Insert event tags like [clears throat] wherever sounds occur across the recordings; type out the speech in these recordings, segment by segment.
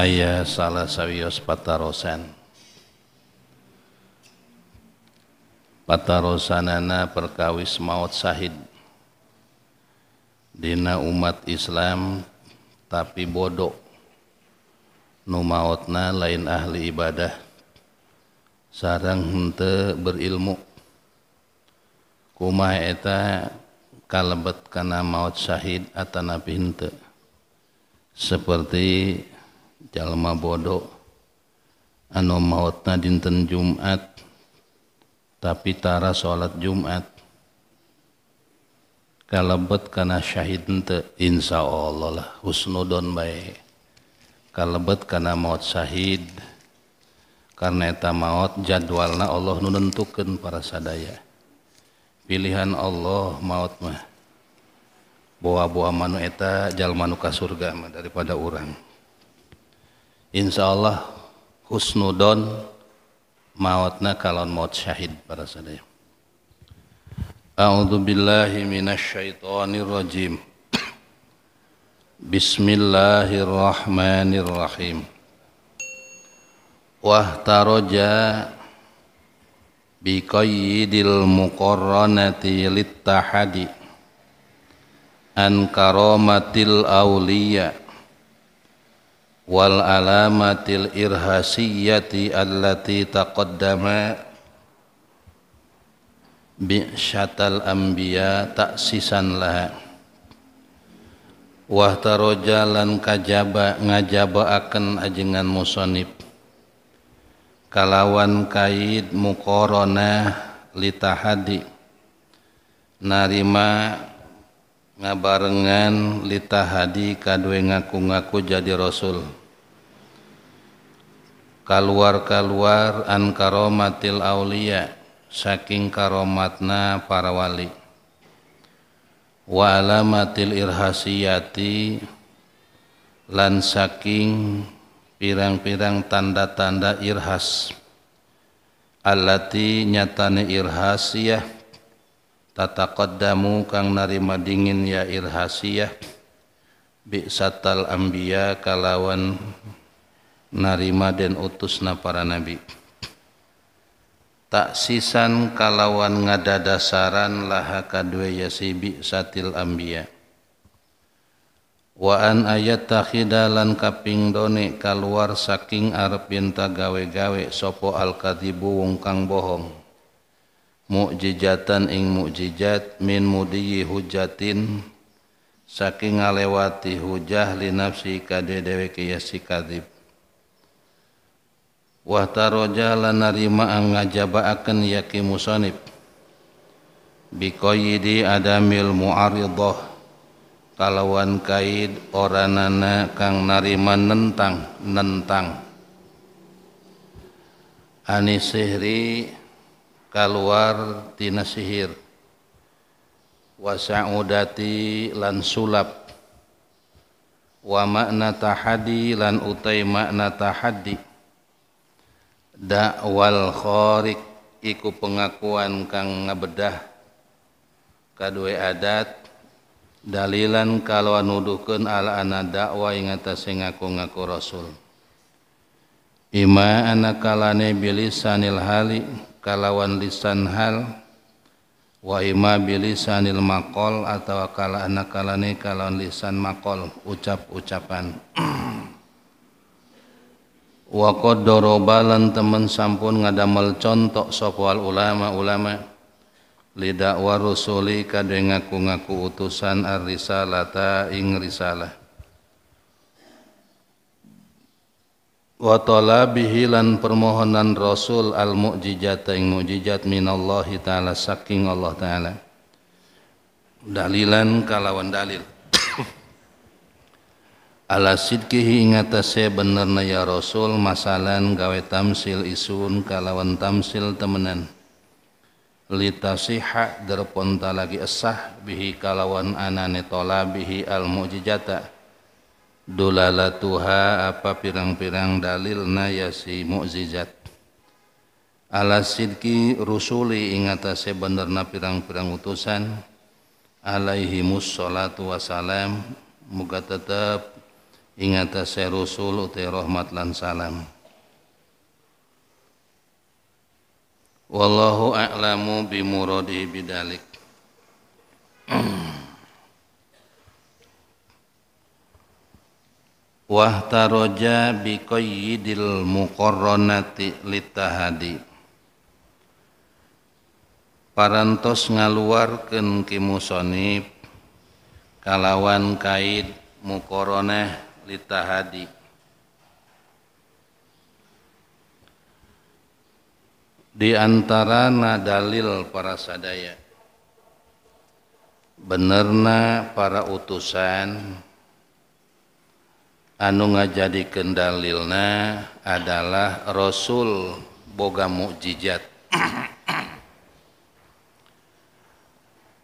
Aya salah sawios patarosan patarosanana perkawis maut sahid dina umat Islam tapi bodoh nu mautna lain ahli ibadah sarang hente berilmu kumah eta kalebet kana maut sahid atanapi hente seperti jalma bodoh anu mautna dinten Jumat tapi tara salat Jumat kalebet kana syahid ente insya Allah lah husnudon baik kalebet kana maut syahid karena eta maut jadwalna Allah nunentukeun para sadaya pilihan Allah maut mah buah-buah manu eta jalmanuka surga daripada orang insya Allah husnudon mawatna kalon maut syahid para sadaya. A'udzu billahi minasyaitonir rajim. Bismillahirrahmanirrahim. Wahtaraja biqayyidil muqarranati littahadi an karamatil awliya' wal alamatil irhasiyyati allati taqaddama bi syatal anbiya taksisan lah wa tarojalan kajaba ngajaba akan ajengan musonib kalawan kaid mukorona litahadi narima ngabarengan litahadi kadwe ngaku-ngaku jadi rasul kaluar-kaluar an karomatil aulia saking karomatna para wali wa alamatil irhasiyati lan saking pirang-pirang tanda-tanda irhas alati nyatane irhasiyah qaddamu kang narima dingin ya irhasiyah bi satal kalawan narima dan utusna para nabi tak sisan kalawan ngadadasaran laha kadwe yasibi satil ambia wa an ayat takhidalan kaping done kaluar saking arep gawe-gawe sopo al kadibu wong kang bohong mukjizatan ing mukjizat min mudiyi hujatin saking ngalewati hujah linafsi kadwe dewe kiyasi kadib wa taroja lanarima narima ngajabaaken yaki musanib bikoyidi adamil mu'aridoh kalawan kaid oranana kang narima nentang nentang ani sihri kaluar tina sihir wasaudati lan sulap wa makna tahadi lan utai makna tahadi dakwal khorik iku pengakuan kang ngebedah kadue adat dalilan kalau nuduhkan ala ana dakwa ing atase ngaku-ngaku rasul Ima anak kalane bilisanil hali kalawan lisan hal wa ima bilisanil makol atau kala ana kalane kalawan lisan makol ucap-ucapan [clears throat] wa qad dorobalan temen sampun ngadamel contoh sopwal ulama-ulama lidak wa rusuli kadhe ngaku-ngaku utusan ar-risalata ing risalah wa talabihi lan permohonan rasul al mukjizat ing mukjizat minallahi taala saking Allah taala dalilan kalawan dalil ala sidkihi ingatase benerna ya rasul masalan gawe tamsil isun kalawan tamsil temenan litasiha derponta lagi esah bihi kalawan anane tola bihi al Dulala Tuha apa pirang-pirang dalil na ya si mukjizat ala sidki rusuli ingatase benerna pirang-pirang utusan alaihi mussolatu wasalam muga tetap ing saya rasul uti rahmat lan salam wallahu a'lamu bi muradi bidalik [clears throat] wahtaraja bi qayyidil muqarranati litahadi parantos ngaluarkeun ki musonib kalawan kait mukoroneh litahadi di antara nadalil para sadaya benerna para utusan anu ngajadi kendalilna adalah rasul boga mukjizat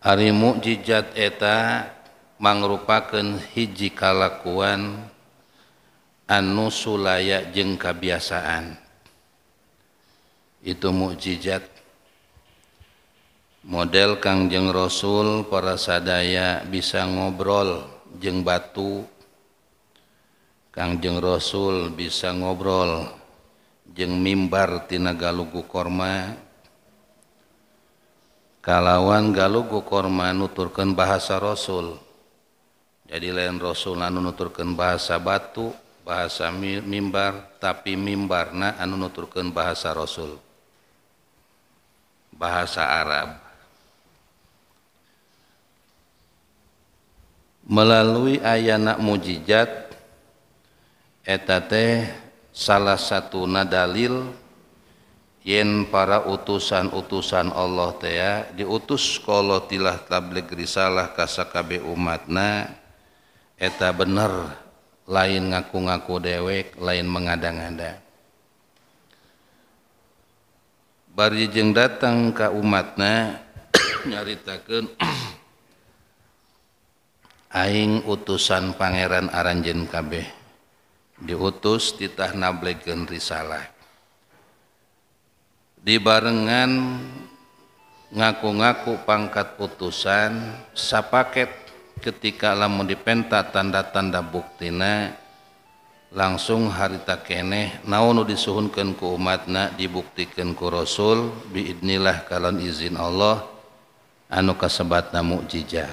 ari mukjizat eta mangrupakeun hiji kalakuan anus Suaya jeung kebiasaan Hai itu mukjizat model Kangjeng Raul prasadaa bisa ngobrol jeng batu Kangjeng Raul bisa ngobrol je mimbar Tigalugu korma kalawan galugu korma nuturkan bahasa rasul jadi lain Rasullan menuturkan bahasa batu? bahasa mimbar tapi mimbarna anu nuturkeun bahasa Rasul bahasa Arab melalui ayana mujijat eta teh salah satu nadalil yen para utusan-utusan Allah teh ya, diutus kalau tilah tabligh risalah ka umatna eta bener lain ngaku-ngaku dewek lain mengada-ngada bari jeung datang ke umatna [coughs] nyaritakan [coughs] aing utusan pangeran aranjen kabeh diutus titah nablekeun risalah dibarengan ngaku-ngaku pangkat utusan sapaket ketika lamun dipenta tanda-tanda buktina langsung harita keneh naonu disuhunkan ku umatna dibuktikan ku rasul biidnillah kalon izin Allah anu kasebatna mukjizat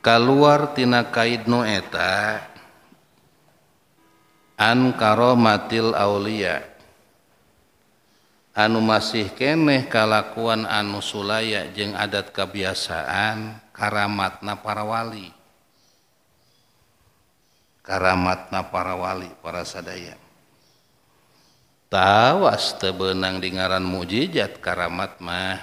keluar tina kait nu eta an karomatil aulia anu masih keneh kalakuan anu Sulaya jeng adat kebiasaan karamatna para wali karamatna para wali para sadaya tawas tebenang di ngaran karamat mah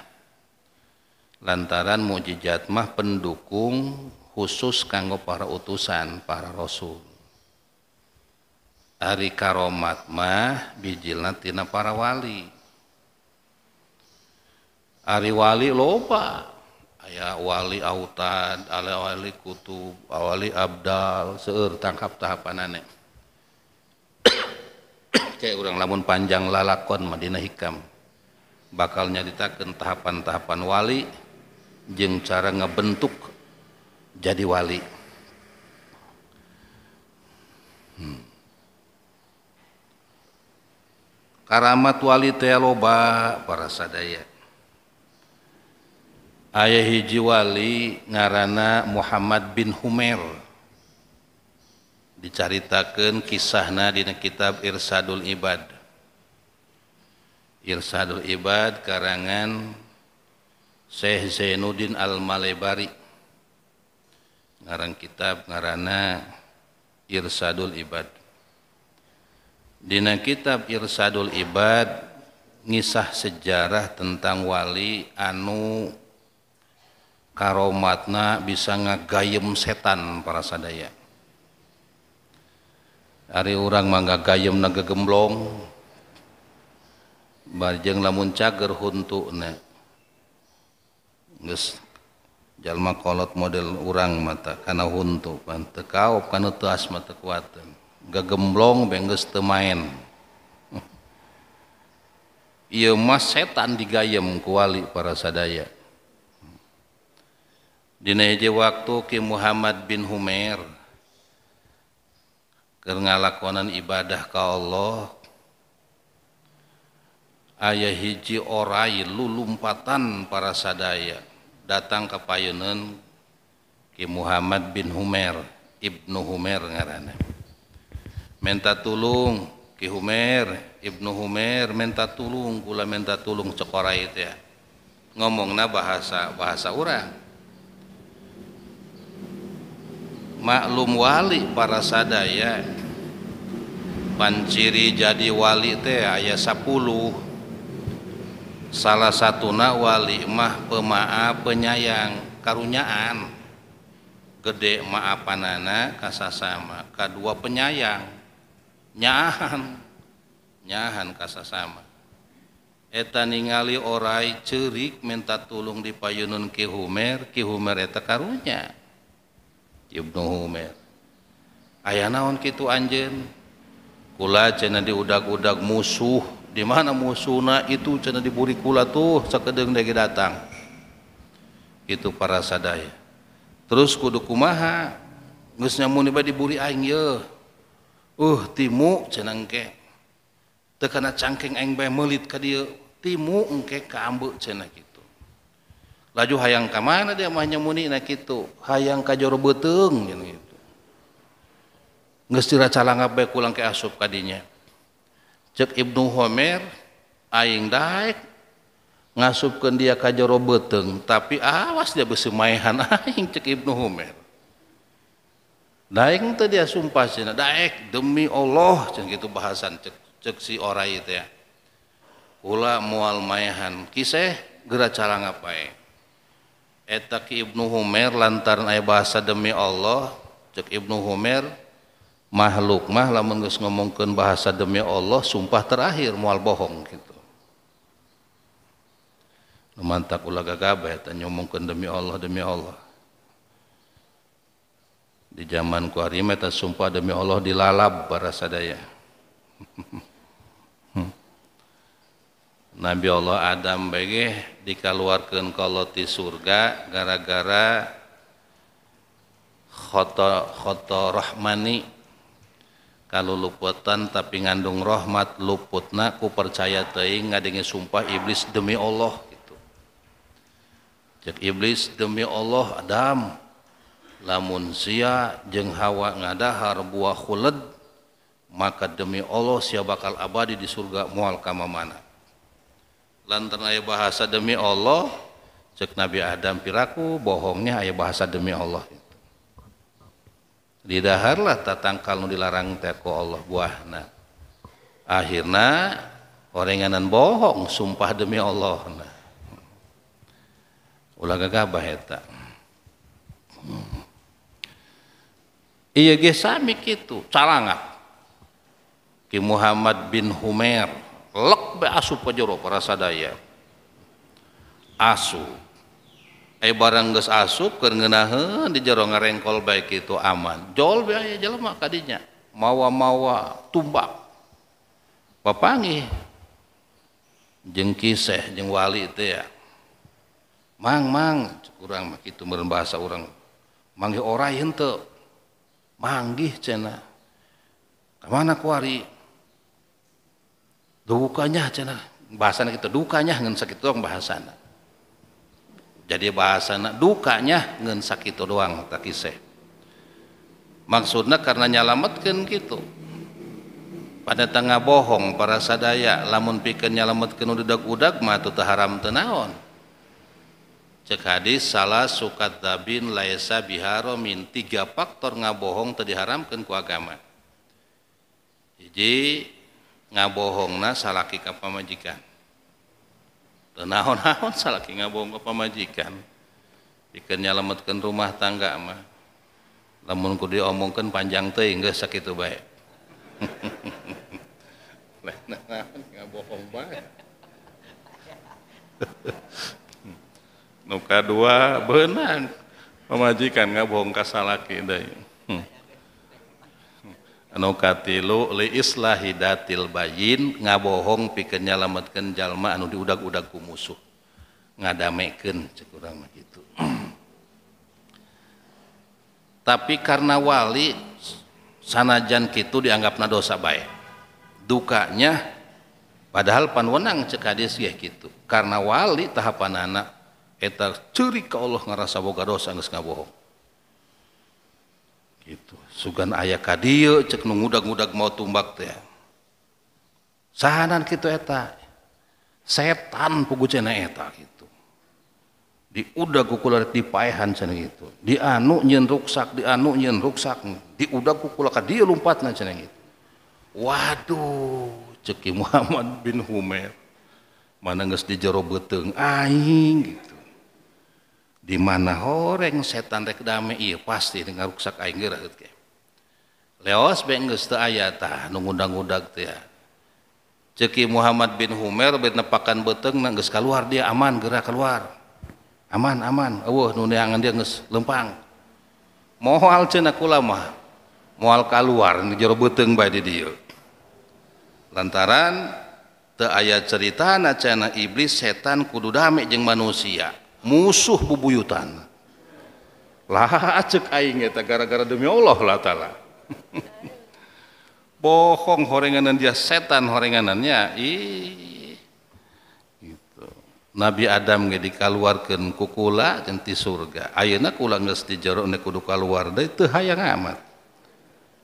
lantaran mujijat mah pendukung khusus kanggo para utusan para rasul hari karomat mah bijilna tina para wali Ari wali loba. Aya wali autan, ala wali kutub, wali abdal, seueur tangkap tahapanane. [coughs] Kayak orang lamun panjang lalakon Madinah Hikam. Bakal nyaritakan tahapan-tahapan wali jeng cara ngebentuk jadi wali. Hmm. Karamat wali tealoba para sadaya ayah hiji wali ngarana Muhammad bin Humair diceritakan kisahna di kitab Irsadul Ibad Irsadul Ibad karangan Syekh Zainuddin Al-Malebari ngarang kitab ngarana Irsadul Ibad Dina kitab Irsadul Ibad ngisah sejarah tentang wali anu karomatna bisa ngagayem setan para sadaya hari orang mangga gayem naga gemblong barjeng lamun cager huntu na Nges, jalma kolot model orang mata karena huntu pan tekau karena asma tekuatan gak gagemblong bengges temain iya mas [laughs] setan digayem kuali para sadaya Dina hiji waktu Ki Muhammad bin Humair keur ngalakonan ibadah ka Allah ayah hiji orai lulumpatan para sadaya datang ke payunan Ki Muhammad bin Humair Ibnu Humair ngaranna minta tulung Ki Humair Ibnu Humair minta tulung kula minta tulung cekorai teh ngomongna bahasa bahasa urang. maklum wali para sadaya panciri jadi wali teh ayat 10 salah satu nak wali mah pemaaf penyayang karunyaan gede maafanana kasasama kedua penyayang nyahan nyahan kasasama eta ningali orai cerik minta tulung di payunun kihumer kihumer eta karunya Ibnu Humair ayah naon kitu anjen kula cina di udag musuh di mana musuhna itu cina diburi kula tuh sakedeng lagi datang itu para sadaya terus kudu kumaha geus nyamun diburi aing ye uh timu cenah engke teu cangkeng aing bae meulit ka dieu timu engke kaambeuk cenah kitu laju hayang ke mana dia mah nyemuni nak itu hayang ka beteng beuteung jeung kitu calang apa kulang ke asup kadinya cek Ibnu Homer aing daek ngasupkan dia ka beteng tapi awas dia beusi [laughs] aing cek Ibnu Homer daek teh dia sumpah cenah daek demi Allah cenah gitu bahasan cek cek si orang itu ya. Ula mual mayahan kisah gerak apa ya Etak Ibnu Humair lantaran aya bahasa demi Allah cek Ibnu Humair makhluk mah lamun geus ngomongkeun bahasa demi Allah sumpah terakhir moal bohong gitu mantak ulah gagabah eta nyomongkeun demi Allah demi Allah di zaman ku harima eta sumpah demi Allah dilalap bara sadaya [laughs] Nabi Allah Adam bagi dikaluarkan kalau di surga gara-gara khoto khoto rahmani kalau luputan tapi ngandung rahmat luputna ku percaya teing ngadenge sumpah iblis demi Allah gitu. Cek iblis demi Allah Adam lamun sia jeng hawa ngadahar buah khulad maka demi Allah sia bakal abadi di surga mu'al kama mana lantaran ayah bahasa demi Allah cek Nabi Adam piraku bohongnya ayah bahasa demi Allah didaharlah tatangkal nu dilarang teko Allah buahna akhirnya orenganan bohong sumpah demi Allah nah. ulah gagah baheta iya ge sami itu calangak Ki Muhammad bin Humair lek be asu pajero para sadaya asu eh barang geus asup keur ngeunaheun di jero ngarengkol baik itu aman jol be aya jelema kadinya mawa-mawa tumbak papangi jeng kiseh jeng wali itu ya mang mang kurang mah kitu meureun bahasa urang manggih ora henteu manggih cenah kemana kuari dukanya cina bahasana kita dukanya ngan sakit doang bahasana jadi bahasana dukanya ngan sakit doang tak kisah maksudnya karena nyalametkan gitu pada tengah bohong para sadaya lamun pikir nyalametkeun udak-udak mah teu haram tenaon cek hadis salah sukat dabin laisa min tiga faktor ngabohong bohong tadi ku agama jadi ngabohongna salaki ka pamajikan teu naon-naon salaki ngabohong ka pamajikan pikeun nyalametkeun rumah tangga mah lamun ku diomongkeun panjang teuing geus sakitu bae lain [laughs] naon ngabohong bae [laughs] nu kadua beunang pamajikan ngabohong ka salaki deui hmm anu katilu li islahi datil bayin ngabohong pikeun nyalametkeun jalma anu diudag-udag ku musuh ngadamekeun cek gitu. tapi karena wali sanajan kitu dianggapna dosa baik, dukanya padahal panwenang cek hadis ya kitu karena wali anak eta ceurik ka Allah ngerasa boga dosa geus ngabohong gitu sugan ayah kadiyo cek nu ngudag-ngudag mau tumbak teh sahanan kitu eta setan pugu cenah eta gitu diudag ku di dipaehan cenah gitu dianu nyeun ruksak anu nyen ruksak di udah kula ka dieu lompatna cenah itu waduh ceki [laughs] Muhammad bin Humair mana geus di jero beuteung aing gitu di mana horeng setan rek dame iya pasti dengan ruksak aing geura gitu leos benggus teu aya tah nu ngudag-ngudag teh ya. Ceki Muhammad bin Humer benepakan beteng na geus keluar dia aman gerak keluar. Aman aman. Eueuh nu neangan dia geus lempang. Moal cenah kula mah. Moal keluar nu jero beteng bae di dieu. Lantaran teu aya caritana cenah iblis setan kudu dame jeung manusia. Musuh bubuyutan. Lah [laughs] cek aing eta gara-gara demi Allah lah taala. [laughs] bohong horenganan dia setan horenganannya ih gitu Nabi Adam nggak dikaluarkeun kukula kula surga Ayana kula nggak di jero ne kudu kaluar deui itu hayang amat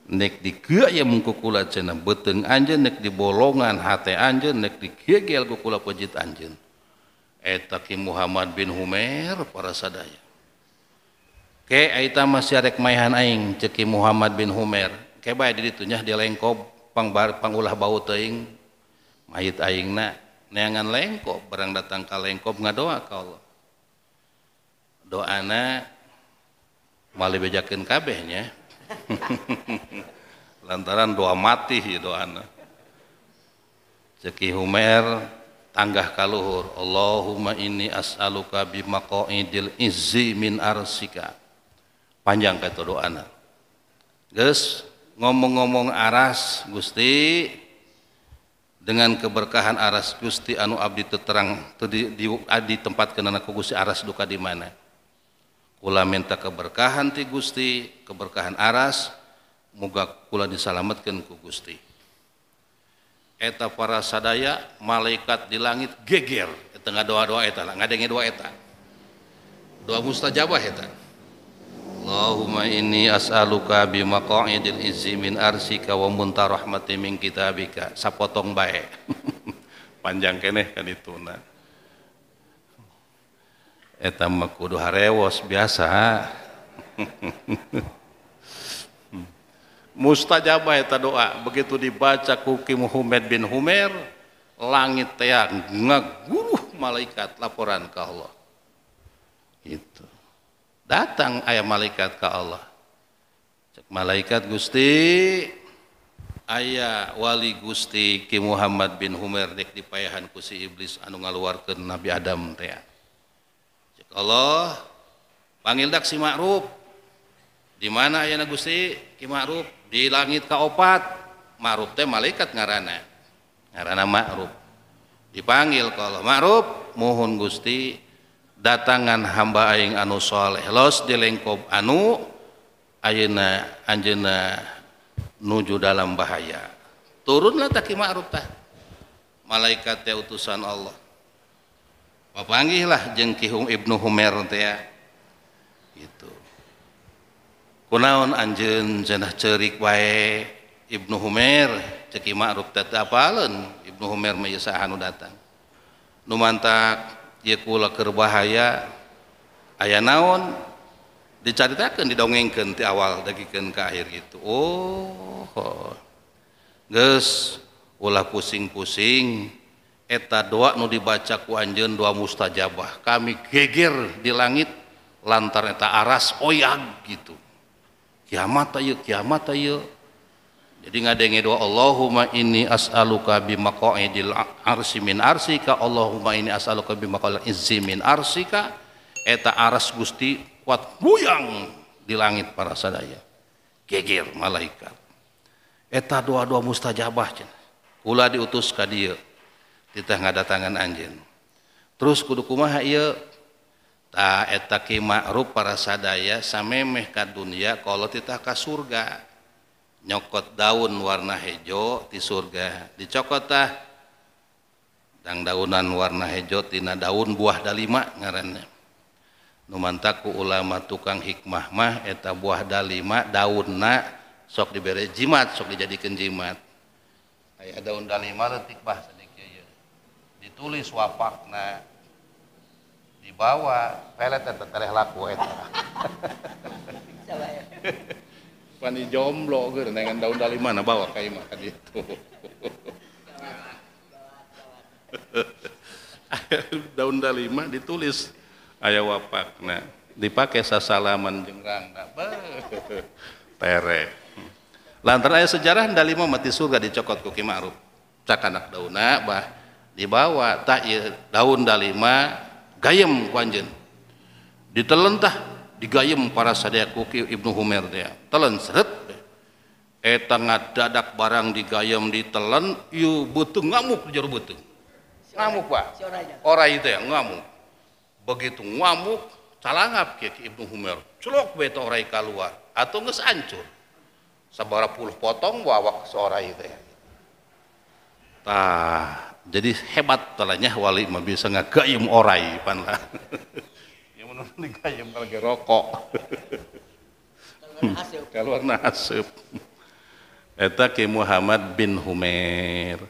nek di ya mung ku beteng anjeun nek di bolongan hate anjen nek di gegel kukula kula pejit anjen. Etaki Muhammad bin Humair para sadaya ke aita masih arek maihan aing ceki Muhammad bin Humer. Ke bae di ditunya di lengkob bar pangulah bau teing mayit aing na neangan lengkob barang datang ka lengkob ngadoa ka Allah. Doana malih bejakeun kabehnya. [laughs] Lantaran doa mati ya doana. Ceki Humer tanggah kaluhur Allahumma ini as'aluka bimaqaidil izzi min arsika panjang kata doana guys ngomong-ngomong aras Gusti dengan keberkahan aras Gusti anu abdi terang di, di, di tempat kenana ku Gusti aras duka di mana kula minta keberkahan ti Gusti keberkahan aras muga kula diselamatkan ku Gusti eta para sadaya malaikat di langit geger tengah doa-doa eta dengen doa eta doa mustajabah eta Allahumma inni as'aluka bi maq'idil izzi min arsika wa munta rahmati min kitabika. Sapotong bae. [laughs] Panjang kene kan itu nah. Eta mah kudu harewos biasa. [laughs] Mustajabah eta doa begitu dibaca ku Kim Humaid bin Humair langit teang ngaguruh malaikat laporan ke Allah. Itu. Datang ayah malaikat ke Allah. Cek malaikat Gusti, ayah wali Gusti Ki Muhammad bin Humer dek dipayahan ku si iblis anu ngaluarkeun Nabi Adam teh. Cek Allah, panggil dak si Ma'ruf. Di mana ayah Gusti Ki Ma'ruf? Di langit kaopat. Ma'ruf teh malaikat ngarana. Ngarana Ma'ruf. Dipanggil kalau Ma'ruf, mohon Gusti datangan hamba aing anu soleh los dilengkop anu ayeuna anjeuna nuju dalam bahaya turunlah taki ma'ruf tah malaikat teh utusan Allah papanggihlah jeung Kihum Ibnu Humair teh ya gitu kunaon anjeun cenah ceurik wae Ibnu Humair ceki ma'ruf teh apaleun Ibnu Humair mah anu datang numantak ieu kula kerbahaya bahaya aya naon dicaritakeun didongengkan di awal dagikeun ka akhir gitu oh, oh. ulah pusing-pusing eta doa nu dibaca ku anjeun doa mustajabah kami geger di langit lantar eta aras oyag gitu kiamat ayo kiamat ayo jadi yang doa Allahumma ini as'aluka bi maq'idil arsi min arsika Allahumma ini as'aluka bi maq'idil izzi min arsika eta aras Gusti kuat buyang di langit para sadaya geger malaikat eta doa-doa mustajabah cenah kula diutus ka dieu titah tangan anjeun terus kudu kumaha ieu ta eta ki ma'ruf para sadaya samemeh ka dunia kalau titah ka surga punya nyokot daun warna ejo di surga didicokotadangdauan warna ejotina daun buah dalima ngarenya Nuant takku ulama tukang hikmah mah eta buah dalima daun na sok diberre jimat sok dijadi kejimat daun dalimatik sedikit ditulis wana dibawa pelet tete laku [laughs] bukan di jomblo gitu dengan daun dari mana bawa kayu makan itu [laughs] daun dalima ditulis ayah wapakna dipakai sasalaman jengrang tere lantar ayah sejarah dalima mati surga dicokot ku kimaruf cakanak dauna bah dibawa tak daun dalima gayem kuanjen ditelentah digayem para sadaku Ibnu Humair dia telan seret eta ngadadak barang digayem ditelan yuk beuteung ngamuk jero beuteung ngamuk Pak ora itu ya ngamuk begitu ngamuk calangap ke Ibnu Humair celok beto orai keluar atau geus ancur sabara puluh potong wawak seorang itu ya tah jadi hebat telanya wali mah bisa ngagayem orai pan lah [laughs] digayem lagi rokok keluar nasib hmm, eta ki Muhammad bin Humair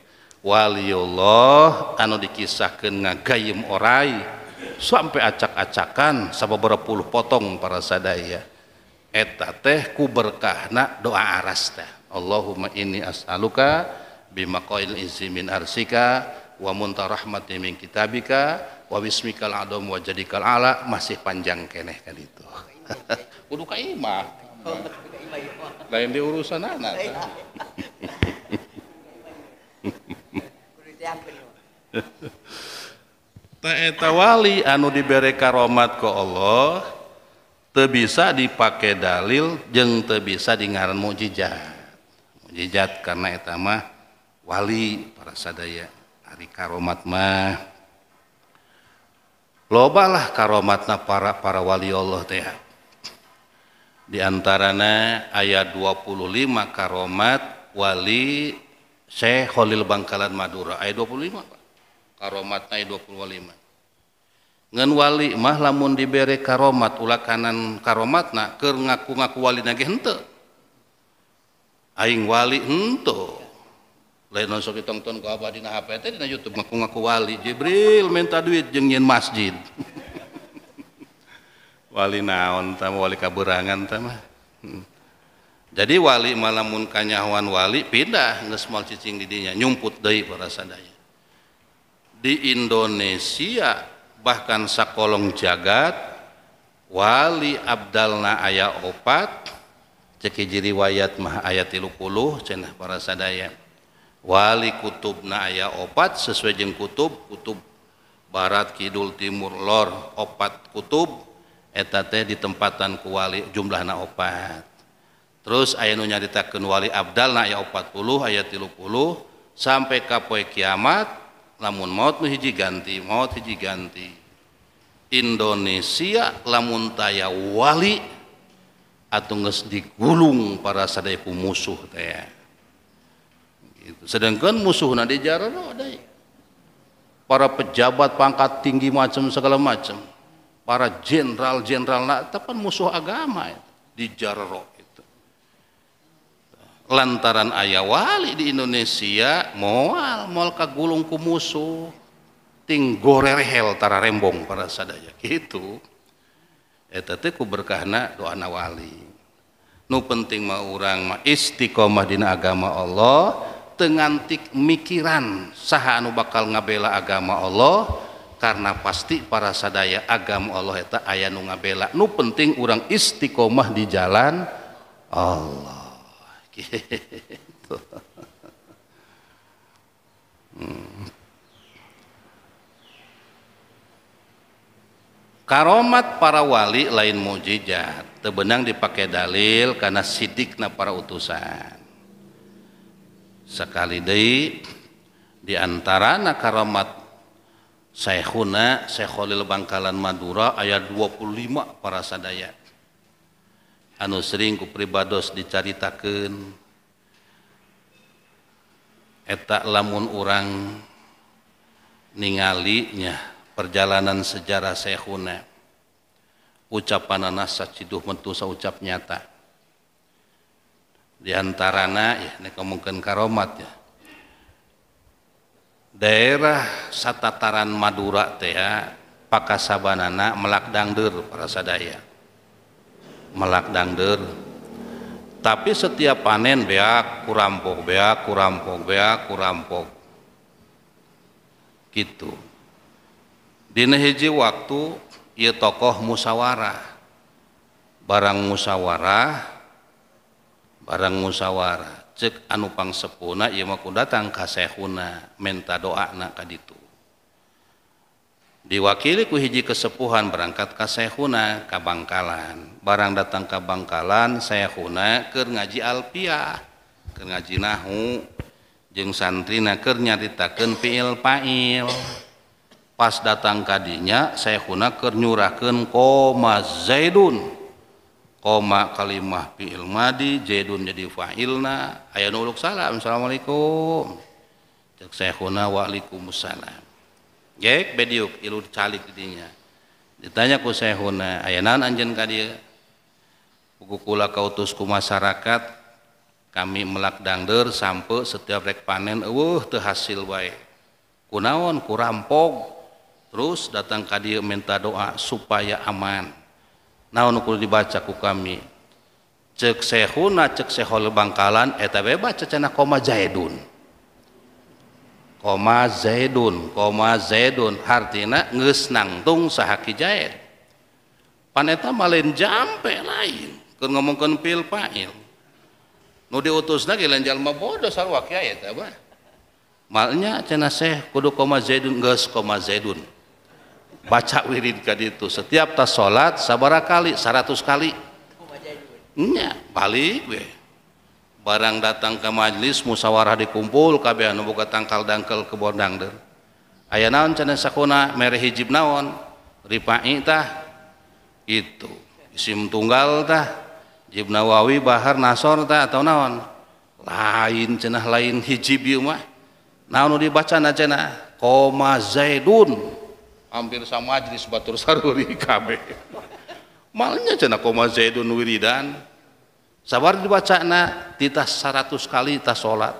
waliullah anu dikisahkan ngagayem orai sampai acak-acakan sababaraha puluh potong para sadaya eta teh ku berkahna doa aras teh Allahumma ini as'aluka bimaqail izi min arsika wa muntarahmati min kitabika wa bismikal adam wa jadikal ala masih panjang keneh kan itu [laughs] kudu ka imah oh, iya. lain di urusan anak [laughs] Taeta wali anu diberi karomat ke Allah teu bisa dipakai dalil jeng teu bisa di ngaran mukjizat. Mukjizat karena eta mah wali para sadaya ari karomat mah lobalah karomatna para para wali Allah teh di antaranya ayat 25 karomat wali Syekh Khalil Bangkalan Madura ayat 25 Pak. karomat ayat 25 ngan wali mah lamun diberi karomat ulah kanan karomatna keur ngaku-ngaku wali nage henteu aing wali henteu lain langsung ditonton ke apa di HP nah teh di YouTube ngaku ngaku wali Jibril minta duit jengin masjid [laughs] wali naon tamu wali kaburangan tamu hmm. jadi wali malamun kanyawan wali pindah ngesmal small cicing didinya nyumput dari para sadaya di Indonesia bahkan sakolong jagat wali abdalna ayah opat cekijiri wayat mah ayat 30 cenah para sadaya wali kutub na aya opat sesuai jeng kutub kutub barat kidul timur lor opat kutub eta teh di tempatan ku wali na opat terus aya nunya nyaritakeun wali abdalna aya ayat tilu puluh sampai kapoi kiamat lamun maut nu hiji ganti maut hiji ganti Indonesia lamun taya wali atau geus digulung para sadaya musuh teh Gitu. Sedangkan musuhnya di oh, ada Para pejabat pangkat tinggi macam segala macam. Para jenderal-jenderal nak kan musuh agama itu, di jarak itu. Lantaran ayah wali di Indonesia mual mual kagulung ku musuh ting gorerehel tara rembong para sadaya gitu. Eta teh ku berkahna doa wali. Nu penting mah urang mah istiqomah dina agama Allah, dengan tengantik mikiran saha anu bakal ngabela agama Allah karena pasti para sadaya agama Allah eta aya nu ngabela nu penting orang istiqomah di jalan Allah [laughs] gitu. Hmm. karomat para wali lain mujizat tebenang dipakai dalil karena sidikna para utusan sekali deui di antara nakaramat Syekhuna Syekh Khalil Bangkalan Madura ayat 25 para sadaya anu sering kupribados pribados etak eta lamun orang ningalinya perjalanan sejarah Syekhuna ucapanana saciduh mentu saucap nyata di diantarana ya ini kemungkinan karomat ya daerah satataran Madura teh ya, pakasabanana melak dangdur para sadaya melak dangdur tapi setiap panen beak kurampok beak kurampok beak kurampok gitu Di Neheji waktu ia tokoh musawarah barang musawarah barang muyawara cek anu pang seuna maku datang kasehuna men doak na kaditu diwakiliku hiji kesepuhan berangkat kasehuna kabangkalan barang datang kabangkalan seeuna ke ngaji Alpiah ke ngaji nau jeungng sanantrina ke nyaritakenpilpail pas datang kadinya seunaker nyuraken koma zaidun. koma kalimah fi'il madi jaidun jadi fa'ilna aya nu salam assalamualaikum cek syekhuna wa alaikumussalam gek bediuk ilu calik didinya ditanya ku syekhuna aya naon anjeun ka dieu kautus ku masyarakat kami melak dangder sampai setiap rek panen eueuh teu hasil wae kunaon terus datang ka minta doa supaya aman naon ukur dibaca ku kami cek sehuna cek sehol bangkalan eta we baca cenah koma zaidun koma zaidun koma zaidun hartina geus nangtung saha ki zaid pan eta malen jampe lain keur ngomongkeun fil fa'il nu diutusna ge lain jalma bodoh sarwa kiai eta malnya cenah seh kudu koma zaidun geus koma zaidun baca wirid ka itu setiap tas salat sabara kali 100 kali nya balik we barang datang ke majlis musyawarah dikumpul kabeh anu boga tangkal dangkel ke bondang der aya naon cenah sakuna mere hijib naon rifa'i tah itu isim tunggal tah jib nawawi bahar nasor tah atau naon lain cenah lain hijib ieu mah naon dibaca cenah koma zaidun hampir sama jenis batur saruri [laughs] KB malnya cina koma zaidun wiridan sabar dibaca na titah 100 kali tas sholat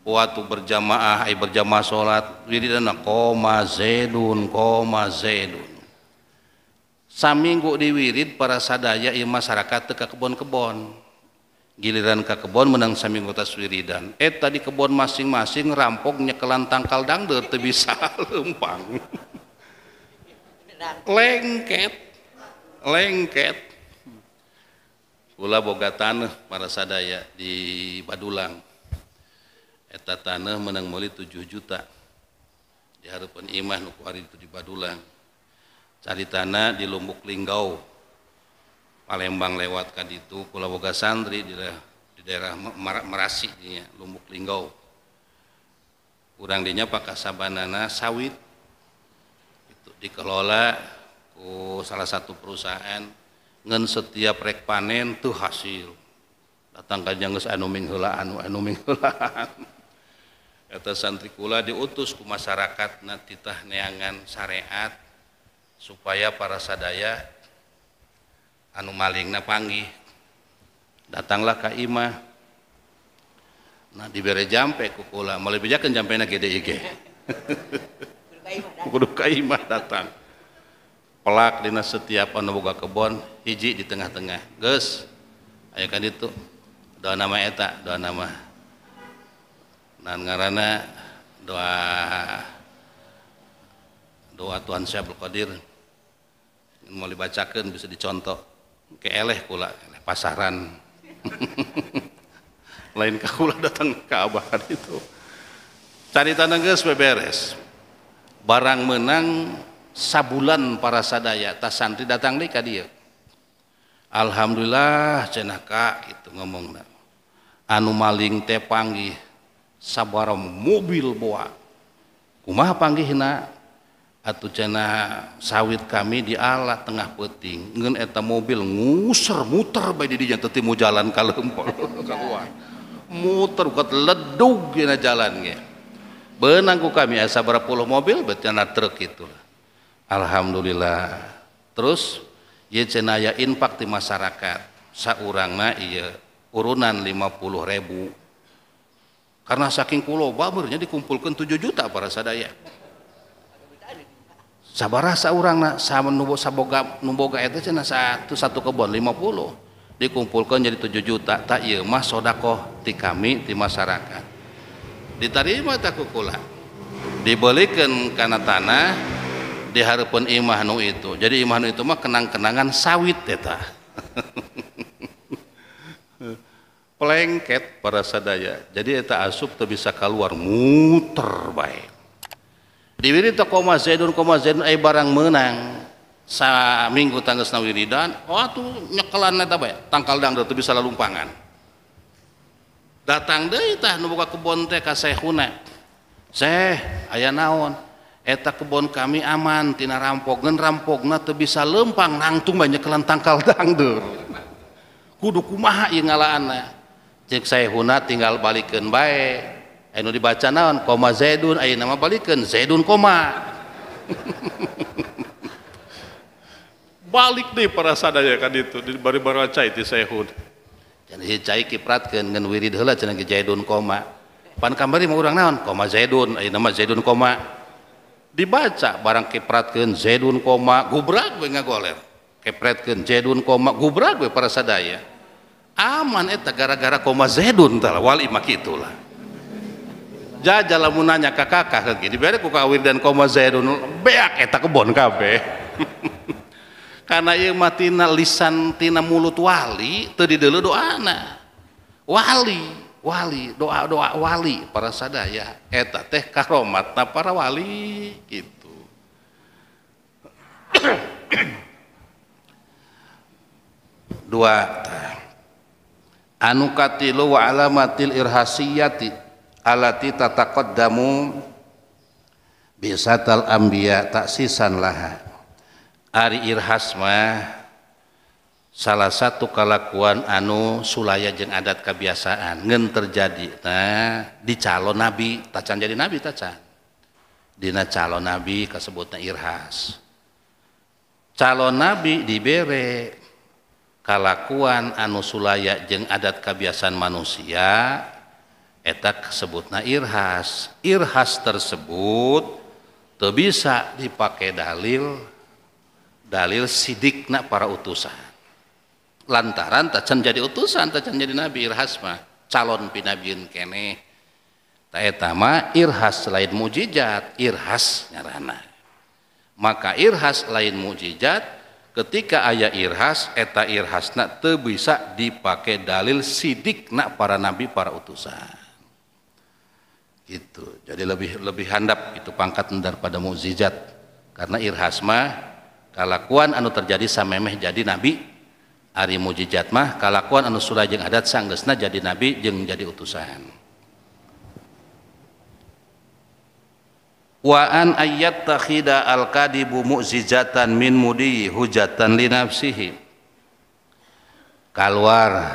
waktu berjamaah ay berjamaah sholat wiridan koma zaidun koma zaidun saminggu diwirid para sadaya ieu masyarakat teka kebon-kebon giliran ke kebon menang saminggu tas wiridan eh tadi kebon masing-masing rampok nyekelan tangkal dangder bisa [laughs] lempang lengket lengket Pulau boga tanah para sadaya di Badulang eta tanah menang muli 7 juta diharapkan imah nukwari itu di Badulang cari tanah di Lumbuk Linggau Palembang lewat kaditu kula boga santri di daerah, di daerah Merasi di Lumbuk Linggau kurang dinya pakai sabanana sawit dikelola ku salah satu perusahaan ngen setiap rek panen tuh hasil datang ka janggeus anu ming anu anu ming heula eta [laughs] santrikula diutus ke masyarakat na titah neangan syariat supaya para sadaya anu maling na panggih datanglah ka imah nah dibere jampe kukula melebihakeun na gede ge [laughs] kudu kaimah datang pelak dina setiap anu boga kebon hiji di tengah-tengah geus aya kan itu doa nama eta doa nama nan ngaranna doa doa Tuhan Syaikhul Qadir mau dibacakan bisa dicontoh ke eleh kula pasaran [laughs] lain kakula datang ke abahan itu cari tanah geus beberes barang menang sa bulann para sadaya ta santri datangka dia Alhamdulillah cenaaka itu ngomong anu maling tepanggih saburong mobil buah ku mapangggih na atuh cenaaha sawit kami dilah tengah peting ngngen eta mobil nguser muter baynya keimu jalan kalau [laughs] muter lehu jalannya benangku kami asa ya, berapa puluh mobil betina truk lah. Alhamdulillah terus ya cenaya impak di masyarakat Seorang saurangna iya urunan lima puluh ribu karena saking pulau baburnya dikumpulkan tujuh juta para sadaya Sabar sabarah nak sama nubo saboga numboga itu cina satu satu kebon lima puluh dikumpulkan jadi tujuh juta tak iya mas sodako di kami di masyarakat diterima takukula dibolehkan karena tanah imah imahnu itu jadi imahnu itu mah kenang-kenangan sawit eta [laughs] pelengket para sadaya jadi eta asup tuh bisa keluar muter baik diwiri teh koma zaidun koma zaidun ay barang menang sa minggu tanggal nawiridan oh tuh nyekelan eta baik tangkal dang tuh bisa lalumpangan datang detahbuka kete aya naon eta kebon kami amantinana rampok dan rampokgna bisa lempang nangtum banyak lan takaldur kudu kumaha tinggal balik baik dibaca naon koma Zeun nama balikun koma balik nih para sadanya kan itu di bari baraca ituhun kejaidun koma pan kamari mau orang naon koma Zaidun ayo nama Zaidun koma dibaca barang kepratkan Zaidun koma gubrak gue ngagoler kepratkan Zaidun koma gubrak gue para sadaya aman eta gara-gara koma Zaidun tala wali mak itulah jajal mau nanya kakak kakak lagi. bare ku kawir dan koma Zaidun beak eta kebon kabeh [laughs] karena ia matina lisan tina mulut wali tadi dulu doa wali wali doa doa wali para sadaya eta teh karomat para wali gitu [clears throat] dua anukatilu katilu wa alamatil irhasiyati alati tatakot damu bisa bisatal tak sisan laha Ari irhasma salah satu kelakuan anu sulaya jeng adat kebiasaan ngen terjadi nah di calon nabi tacan jadi nabi tacan dina calon nabi kesebutnya irhas calon nabi dibere kalakuan anu sulaya jeng adat kebiasaan manusia etak sebutna irhas irhas tersebut tebisa bisa dipakai dalil dalil sidik nak para utusan lantaran tajan jadi utusan tajan jadi nabi irhas mah calon pinabiun kene taetama irhas selain mujizat irhas nyarana maka irhas lain mujizat ketika ayah irhas eta irhas nak te dipakai dalil sidik nak para nabi para utusan itu jadi lebih lebih handap itu pangkat daripada mujizat karena irhas mah kalakuan anu terjadi samemeh jadi nabi Ari mujizat mah kalakuan anu surah jeung adat sanggeusna jadi nabi jeng jadi utusan wa an ayat takhida al kadibu mu'zizatan min mudi hujatan li nafsihi kalwar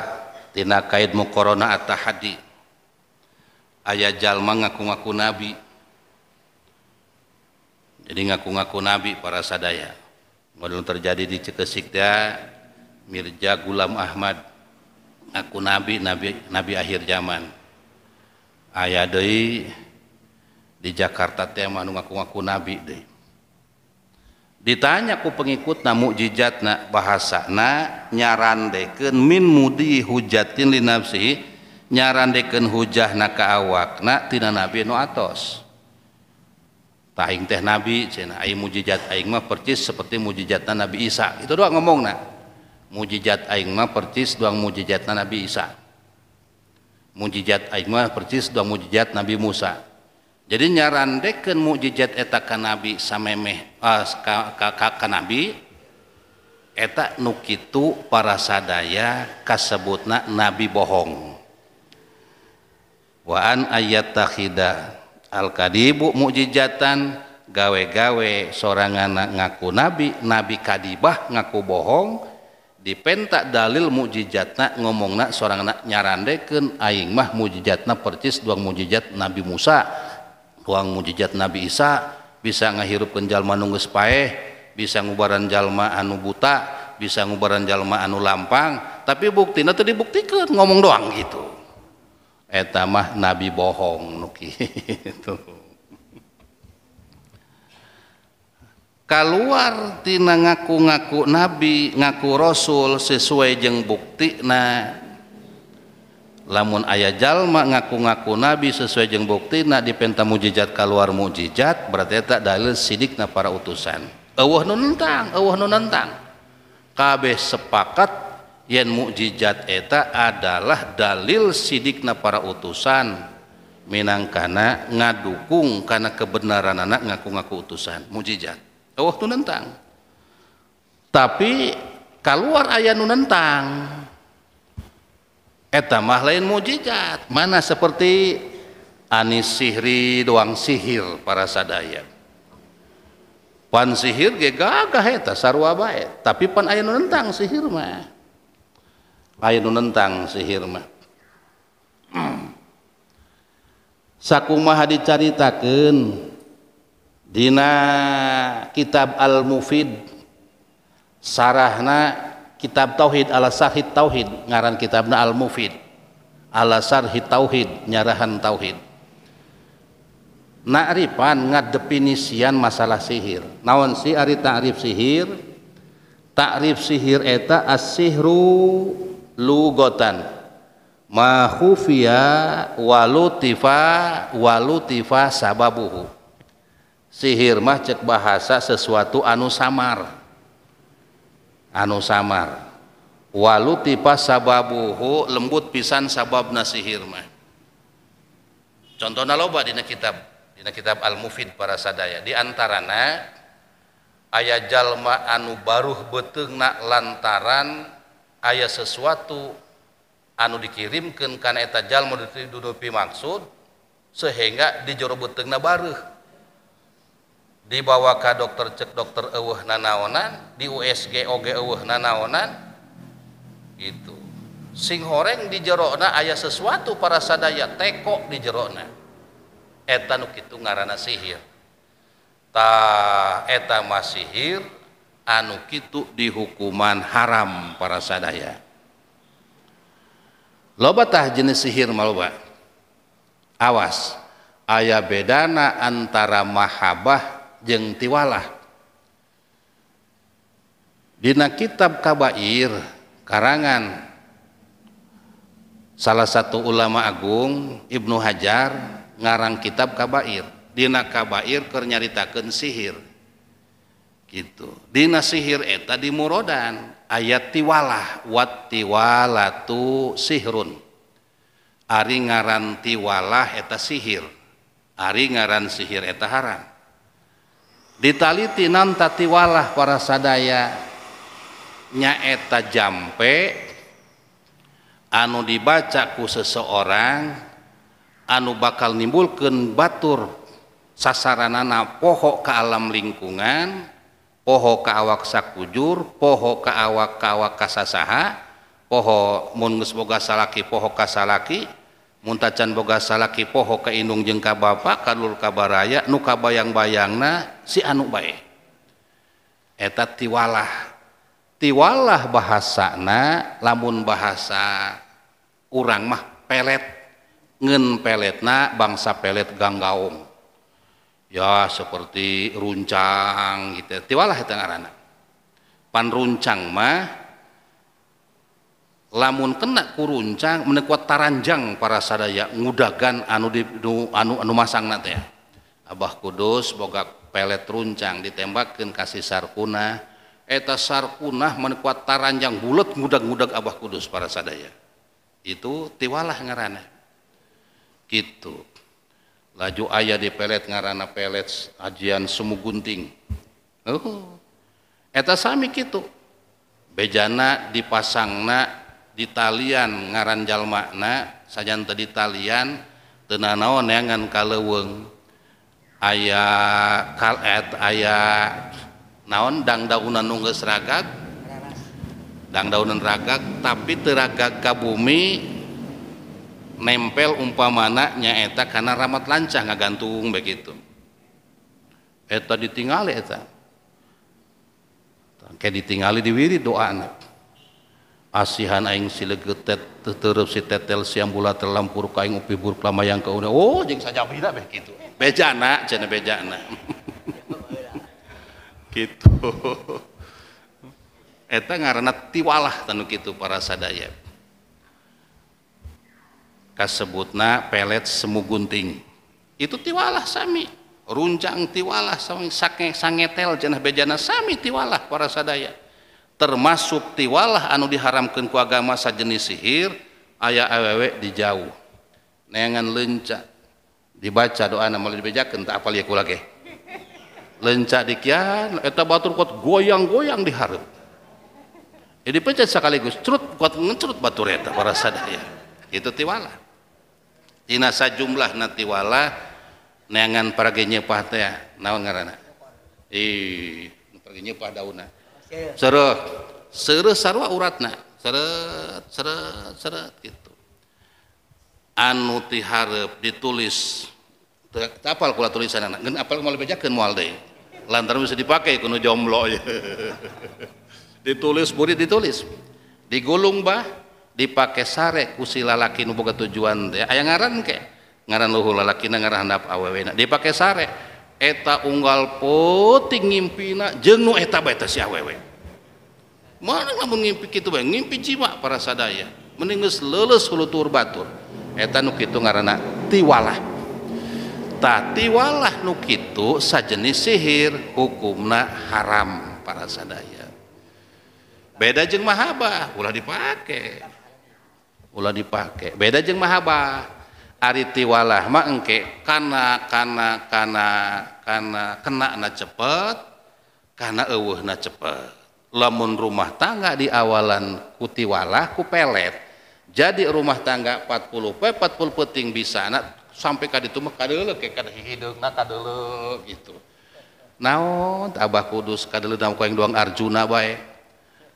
tina kait mukorona atahadi ayah jalma ngaku-ngaku nabi jadi ngaku-ngaku nabi para sadaya Kemudian terjadi di dia Mirja Gulam Ahmad aku nabi nabi nabi akhir zaman ayah di Jakarta teh aku ngaku-ngaku nabi deh ditanya ku pengikut na mukjizatna nyaran nyarandekeun min mudi hujatin nyaran nafsihi nyarandekeun hujahna ka awakna tina nabi nu atos Tahing teh Nabi, cina aing mujizat aing mah percis seperti mujizatna Nabi Isa. Itu doang ngomong nak. Mujizat aing mah percis doang mujizatna Nabi Isa. Mujizat aing mah percis doang mujizat Nabi Musa. Jadi nyaran deken mujizat eta ka Nabi samemeh uh, ka, ka, ka, ka Nabi eta nukitu itu para sadaya nak Nabi bohong. Wa an takhidah al-kadibu mukjizatan gawe-gawe sorangan ngaku nabi nabi kadibah ngaku bohong dipentak dalil ngomong nak seorang anak nyarandekeun aing mah mukjizatna percis duang mukjizat Nabi Musa duang mukjizat Nabi Isa bisa ngahirupkeun jalma nu paeh bisa ngubaran jalma anu buta bisa ngubaran jalma anu lampang tapi bukti, teu dibuktikan ngomong doang gitu mah nabi bohong Nuki keluartina ngaku-ngaku nabi ngaku rasul sesuai jeng bukti nah lamun ayajalmak ngaku-ngaku nabi sesuaijeng bukti na dibenang mujijat kal keluar mukjizat bertak dalil sidik na para utusan nunentang nunentang kabeh sepakat yen mukjizat eta adalah dalil sidikna para utusan minangkana ngadukung karena kebenaran anak ngaku-ngaku utusan mukjizat oh tu nentang tapi keluar ayat nu nentang eta mah lain mujizat mana seperti anis sihri doang sihir para sadaya pan sihir ge gagah eta sarua bae tapi pan aya nu nentang sihir mah Ayo nentang sihir mah sakumaha dicaritakeun dina kitab al-mufid sarahna kitab tauhid ala sahid tauhid ngaran kitabna al-mufid ala sahid tauhid nyarahan tauhid Na'rifan ngadepinisian masalah sihir. Naon si ari ta'rif sihir? Ta'rif sihir eta as-sihru lugotan ma khufiya walutifa walutifa sababuhu sihir mah cek bahasa sesuatu anu samar anu samar walutifa sababuhu lembut pisan sababna sihir mah contohna loba dina kitab dina kitab al-mufid para sadaya di antaranya ayah jalma anu baruh beteng nak lantaran ayah sesuatu anu dikirimkan karena eta jalma didudupi maksud sehingga dijerobutengna baruh dibawa ke dokter cek dokter eueuh nanaonan di USG oge eueuh nanaonan itu sing horeng di jerona ayah sesuatu para sadaya teko di jerona eta nuk itu ngarana sihir ta eta masihir anu kitu dihukuman haram para sadaya Loba tah jenis sihir maloba awas ayah bedana antara mahabah jeng tiwalah dina kitab kabair karangan salah satu ulama agung Ibnu Hajar ngarang kitab kabair dina kabair kernyaritakan sihir Dina sihir eta di murodan ayat tiwala wattiwala siun ari ngaranttiwala eta sihir ari ngaran sihir etetaram ditali Tintaatiwala para sadaya nya eta jampe anu dibacaku seseorang anu bakal nimbulkan batur sasaran na pokohok ke alam lingkungan dan Poho kawaksa kujur, pohok kawakkawawak kasasaha pohomunus bogasalaki poho kasalaki muntacan bogasalaki poho kaung jengngka bapak kalul kabarya nu ka bayang-bayang na si anu baye Etat tiwala tiwa bahasa na lamun bahasa urang mah pelet en pelet na bangsa pelet ganggaum. ya seperti runcang gitu tiwalah itu anak pan runcang mah lamun kena ku runcang menekuat taranjang para sadaya ngudagan anu di anu anu masang nate ya Abah Kudus boga pelet runcang ditembakkan kasih sarkuna eta sarkuna menekuat taranjang bulat ngudag-ngudag Abah Kudus para sadaya itu tiwalah ngarana gitu laju ayah di pelet ngarana pelets ajian sumu guntingetasami oh, gitu bejana dipasangna di Italian ngaranjal makna sajanta dialia tenang naon neangan kal leweng aya kalet aya naon dang daan n seradangdauan raraga tapi teraga kabumi nempel umpamana nyaeta karena ramat lancah gantung begitu eta ditingali eta kayak ditingali diwiri doa anak asihan aing si tet terus si tetel siang bola terlampur kain upi buruk lama yang keuna oh jeng saja beda begitu jana beja anak [laughs] gitu eta ngarana tiwalah tanu gitu para sadaya kasebutna pelet semu gunting itu tiwalah sami runcang tiwalah sange sangetel jenah bejana sami tiwalah para sadaya termasuk tiwalah anu diharamkan ku agama sajenis sihir ayah awewe dijauh neangan lenca dibaca doa nama dibejakan tak apal ya lagi lenca dikian eta batur kuat goyang-goyang diharap jadi pencet sekaligus cerut kuat ngecerut batur eta para sadaya itu tiwala tina jumlah na tiwala neangan parage nyepah teh naon ngaranna ih parage nyepah dauna seureuh seureuh sarua uratna seret seret seret gitu anu hareup ditulis tapal kula tulisan geun apal mau bejakeun moal deui lantaran bisa dipakai kuno jomblo [laughs] ditulis murid ditulis digulung bah dipakai sare usilalaki nubuka tujuan deh aya ngaran ke ngaran awe dipakai sare eta unggalimpietaimpiimpimak para sadaya meningus lulusbaturki ngaran tiwawala Nukitu sajenis sihir hukumna haram para sadaya beda jeng mabah ulah dipakai ulah dipakai beda jeng mahabah ari tiwalah mah engke kana kana kana kana kena na cepet kana eueuh na cepet lamun rumah tangga di awalan kutiwalah ku pelet jadi rumah tangga 40 p 40 peting bisa anak sampai kadi itu mah kadele kayak kada hidung nah kadele gitu naon abah kudus kadele dalam yang doang arjuna baik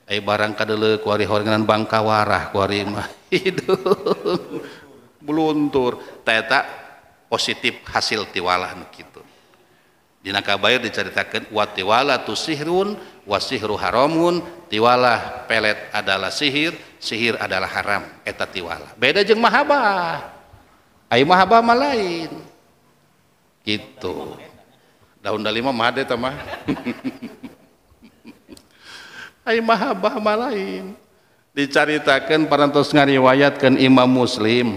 Ay eh, barang kadele kuari horengan bangka warah kuari mah [laughs] hidung beluntur teta positif hasil tiwalah gitu Di kabayar diceritakan wa tiwala tu sihrun wa sihru haramun tiwalah pelet adalah sihir sihir adalah haram eta tiwalah beda jeng mahabah ai mahabah malain, gitu daun dalima mah ada tamah [laughs] ay mahabah malain, diceritakan parantos ngariwayatkan Imam Muslim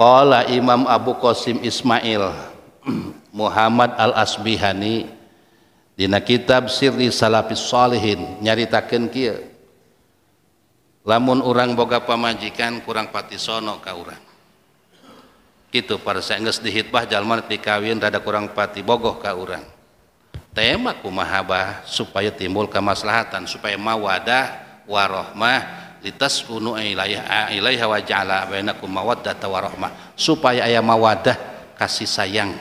Qala Imam Abu Qasim Ismail [clears throat] Muhammad Al-Asbihani dina kitab Sirri Salafis Salihin nyaritakeun kieu lamun orang boga pamajikan kurang pati sono ka urang gitu para saya geus dihitbah jalma dikawin rada kurang pati bogoh ka urang tema kumahabah supaya timbul kemaslahatan supaya mawadah warohmah litas kunu ilaiha ilaiha wa ja'ala bainakum mawaddata warohmah supaya ayah mawadah kasih sayang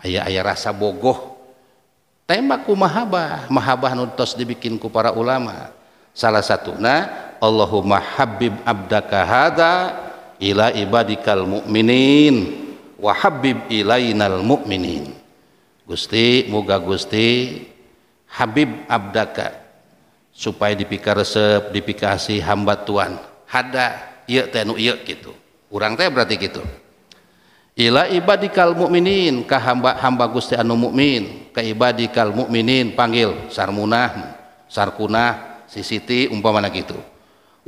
ayah ayah rasa bogoh tema kumahabah mahabah nuntos dibikin ku para ulama salah satunya Allahumma habib abdaka hada ila ibadikal mu'minin wa habib ilainal mu'minin Gusti muga Gusti Habib Abdaka supaya dipikir resep dipikasi hamba Tuhan hada iya tenu iya gitu kurang teh berarti gitu ila ibadikal mukminin ka hamba hamba Gusti anu mukmin ka ibadikal mukminin panggil sarmunah sarkunah sisiti umpamana gitu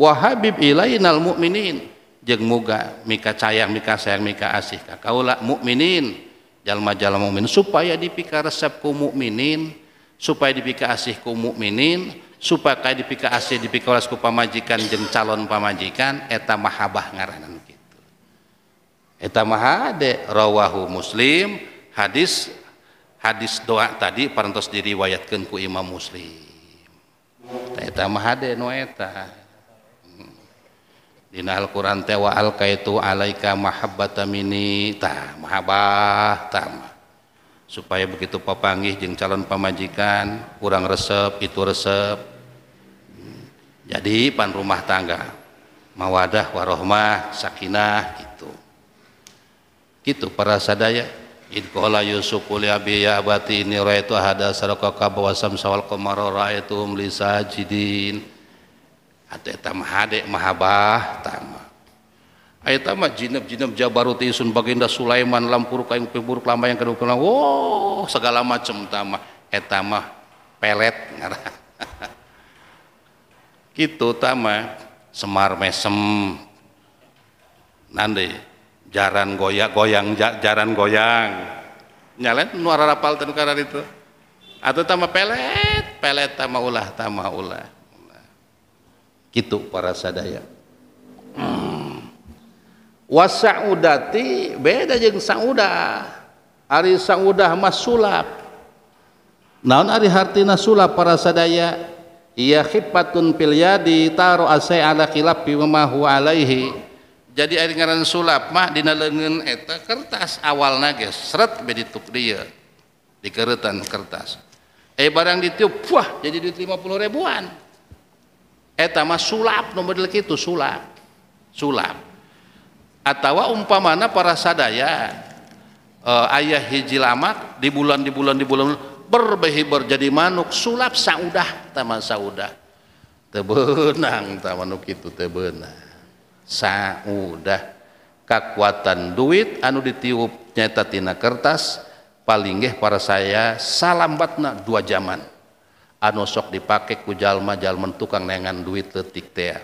wa habib ilainal mukminin jeung muga mika cayang mika sayang mika asih ka kaula mukminin jalma-jalma mukmin supaya dipika resep ku mukminin supaya dipika asih ku mukminin supaya dipika asih dipika oleh ku pamajikan jem calon pamajikan eta mahabah ngaranan gitu eta mahade rawahu muslim hadis hadis doa tadi parantos diriwayatkeun ku Imam Muslim eta mahade de eta Dina Al-Quran tewa al kaitu alaika mahabbata mini ta mahabbah tah supaya begitu papanggih jeng calon pemajikan kurang resep itu resep hmm. jadi pan rumah tangga mawadah warohmah sakinah itu itu para sadaya idkola Yusuf kuliah ya abati ini raitu ahada saraka bawasam sawal komaro itu umlisa jidin atau eta maha mahabah tama eta mah jinab jinab Jabaruti Sun Baginda Sulaiman Lampur kaing pibur lama yang kedua kenal oh, segala macam tama etama pelet ngarang [laughs] gitu tama semar mesem nanti jaran goyak goyang jaran goyang nyalen nuara rapal karena itu atau tama pelet pelet tama ulah tama ulah Gitu para sadaya. Hmm. Wasaudati beda jeng sauda. Ari saudah mas sulap. Naon ari hartina sulap para sadaya? Iya khipatun fil yadi taro asai ala khilafi memahu alaihi. Jadi ari ngaran sulap mah dina leungeun eta kertas awalna nages seret be dia dieu. Dikeretan kertas. Eh barang ditiup, wah jadi duit 50 ribuan. Eh, mah sulap nomor model itu sulap sulap atawa umpamana para sadaya eh, ayah hiji lamak di bulan di bulan di bulan berbehi berjadi manuk sulap saudah taman saudah tebenang tamanuk itu tebenang saudah kekuatan duit anu ditiup nyata tina kertas paling para saya salam salambatna dua jaman anu dipakai kujalma jalma jalman tukang nengan duit letik teh ya.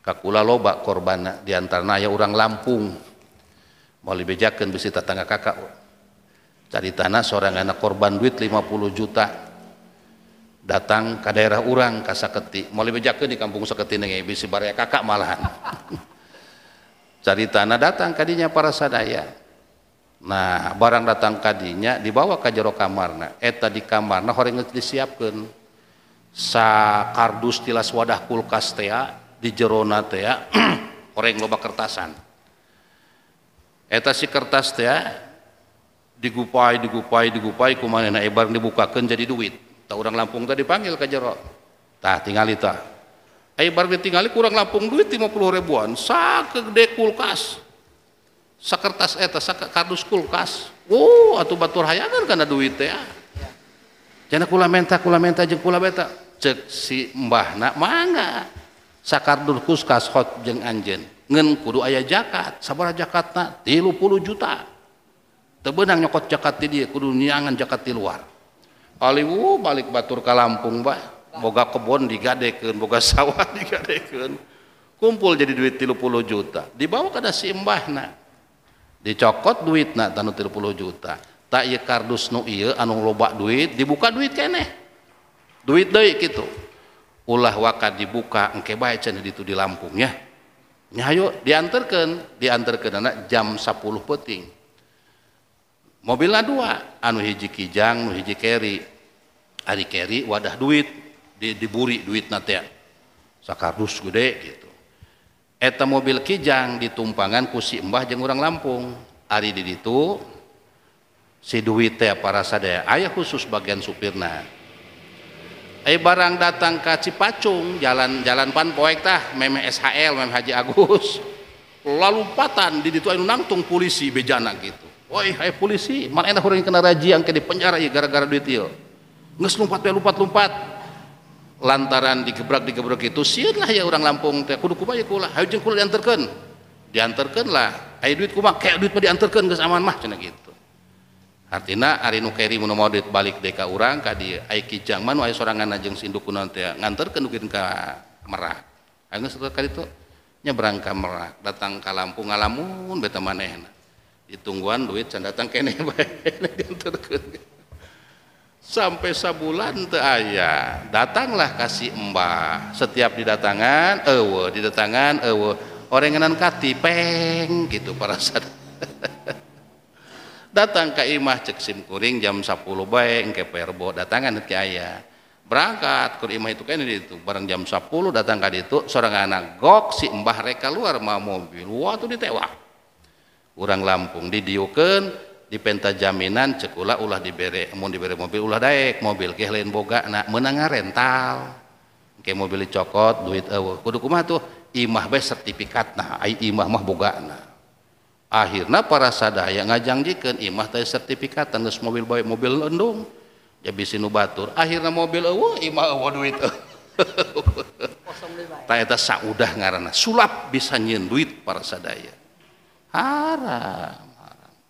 kakula loba korban diantaranya aya orang Lampung mau bejakan besi tetangga kakak cari tanah seorang anak korban duit 50 juta datang ke daerah orang ke Saketi mau bejakan di kampung Saketi nengi bisi baraya kakak malahan [laughs] cari tanah datang kadinya para sadaya Nah barang datang kadinya dibawa ke jero kamarna eta di kamarna hore disiapkan sa kardus tilas wadah kulkas tea di jerona tea. [clears throat] orang loba kertasan eta si kertas tea digupai digupai digupai kumanehna ebar dibukakan jadi duit tak orang Lampung tadi panggil ke jero tah tinggal itu Ai bar kurang Lampung duit 50 ribuan sa gede kulkas sakertas eta sakardus kardus kulkas oh atau batur hayangan karena duit ya jana kula menta kula menta jeng kula beta cek si mbah nak mangga sakardus kulkas hot jeng anjen ngen kudu ayah jakat sabar jakat nak tilu puluh juta tebenang nyokot jakat di dia kudu nyangan jakat di luar aliwu balik batur ke Lampung bah boga kebon digadekeun boga sawah [laughs] digadekeun kumpul jadi duit 30 juta dibawa ke si mbahna dicokot duit nak tanu 30 juta tak ya kardus nu iya anu loba duit dibuka duit keneh duit deui gitu ulah wakat dibuka engke bae cenah itu di Lampung ya nyayo diantarkan diantarkan anak jam 10 peting mobilnya dua anu hiji kijang anu hiji keri hari keri wadah duit di, diburi duit nate sakardus gede gitu eta mobil Kijang ditumpangan kusi Mbah jeung Lampung Ari di situ si duit teh para sadaya ayah khusus bagian supirna eh barang datang ke Cipacung jalan-jalan poek tah meme SHL meme Haji Agus lalu patan di ditu anu nangtung polisi bejana gitu woi hai polisi mana enak orang yang kena raji yang ke di penjara ya gara-gara duit ieu geus lompat lompat lompat lantaran digebrak-digebrak itu sienlah ya orang Lampung teh kudu kumaha ya kula hayu jeung kula dianterkeun dianterkeun lah aya duit kumaha kayak duit mah dianterkeun geus aman mah cenah gitu artinya hari nu keri mun mau duit balik deka urang ka di ai kijang mah nu aya sorangan jeung sinduk kunaon teh nganterkeun ka Merak ayeuna sarta kali itu, nyebrang ka Merak datang ke Lampung ngalamun beta manehna ditungguan duit can datang kene [laughs] bae dianterkeun sampai sabulan teh ayah datanglah kasih embah setiap didatangan ewe didatangan ewe orenganan peng gitu para sad [laughs] datang ke imah cek sim kuring jam 10 bae ke perbo datangan teu ayah berangkat ke imah itu kan itu bareng jam 10 datang ke itu seorang anak gok si embah reka luar mah mobil wah tuh ditewak kurang Lampung didiukeun di penta jaminan cekula ulah diberi mau diberi mobil ulah daek mobil ke lain boga nak menengah rental ke mobil cokot duit ewe kudu kumah tuh imah be sertifikat nah ai imah mah boga nah akhirnya para sadaya ngajangjikan imah teh sertifikat tandus mobil baik mobil lendung jadi sinu batur akhirnya mobil ewe imah ewe duit tak eta saudah ngarana sulap bisa nyen duit para sadaya haram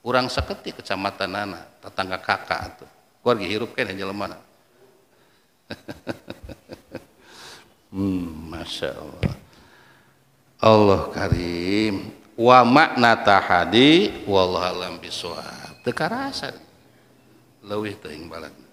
kurang seketi kecamatan Nana, tetangga kakak itu. Keluarga hirup kan jalan mana, [laughs] hmm, Masya Allah. Allah karim. Wa makna tahadi wallahu alam Teka rasa, Lewih Leuwih balad.